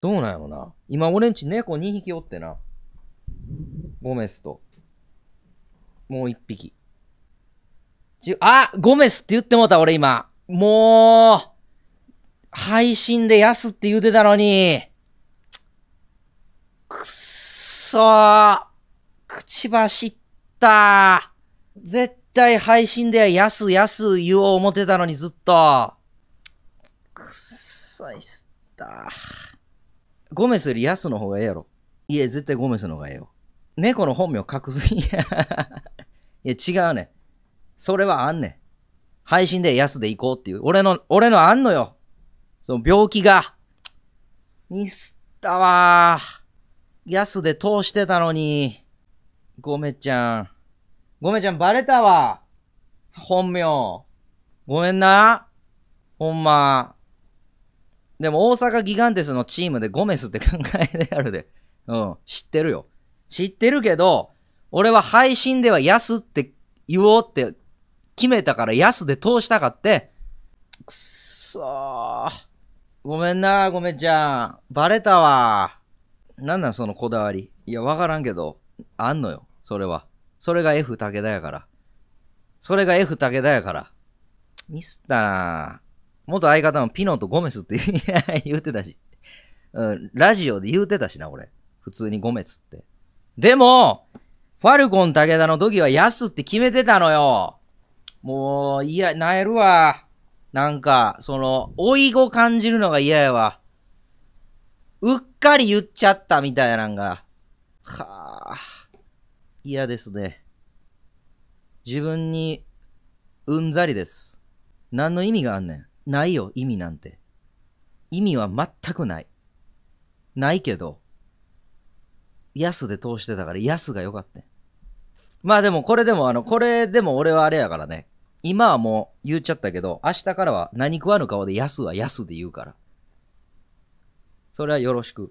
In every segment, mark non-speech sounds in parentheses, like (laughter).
どうなんやろな。今、俺んち猫2匹おってな。ゴメスと。もう1匹。ち、あゴメスって言ってもうた、俺今。もう、配信で安って言うてたのに。くっそー。口走ったー。絶対配信で安安言おう思ってたのにずっと。くっそいっすったー。ゴメスよりヤスの方がええやろ。いや、絶対ゴメスの方がええよ。猫の本名隠す。いや、違うね。それはあんね配信で安で行こうっていう。俺の、俺のあんのよ。その病気が。ミスったわー。安で通してたのに。ごめちゃん。ごめちゃんバレたわ。本名。ごめんな。ほんま。でも大阪ギガンテスのチームでゴメスって考えであるで。うん、知ってるよ。知ってるけど、俺は配信では安って言おうって決めたから安で通したかって。くっそー。ごめんな、ごめんちゃん。バレたわ。なんなんそのこだわり。いや、わからんけど、あんのよ。それは。それが F 武田やから。それが F 武田やから。ミスったなぁ。元相方のピノとゴメスって (laughs) 言ってたし、うん、ラジオで言うてたしな、俺。普通にゴメスって。でも、ファルコン武田の時は安って決めてたのよ。もう、いや、なえるわ。なんか、その、老い子感じるのが嫌やわ。うっかり言っちゃったみたいなんが。はあ、嫌ですね。自分に、うんざりです。何の意味があんねん。ないよ、意味なんて。意味は全くない。ないけど、安で通してたから安が良かった。まあでもこれでもあの、これでも俺はあれやからね。今はもう言っちゃったけど、明日からは何食わぬ顔で安は安で言うから。それはよろしく。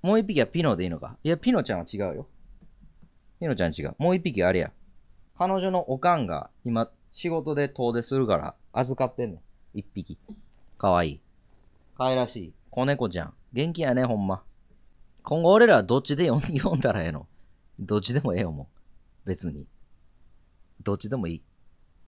もう一匹はピノでいいのかいや、ピノちゃんは違うよ。ピノちゃん違う。もう一匹あれや。彼女のおかんが今仕事で遠出するから預かってんねん。一匹。かわいい。かわいらしい。子猫ちゃん。元気やね、ほんま。今後俺らはどっちで読 (laughs) んだらええのどっちでもええよ、もう。別に。どっちでもいい。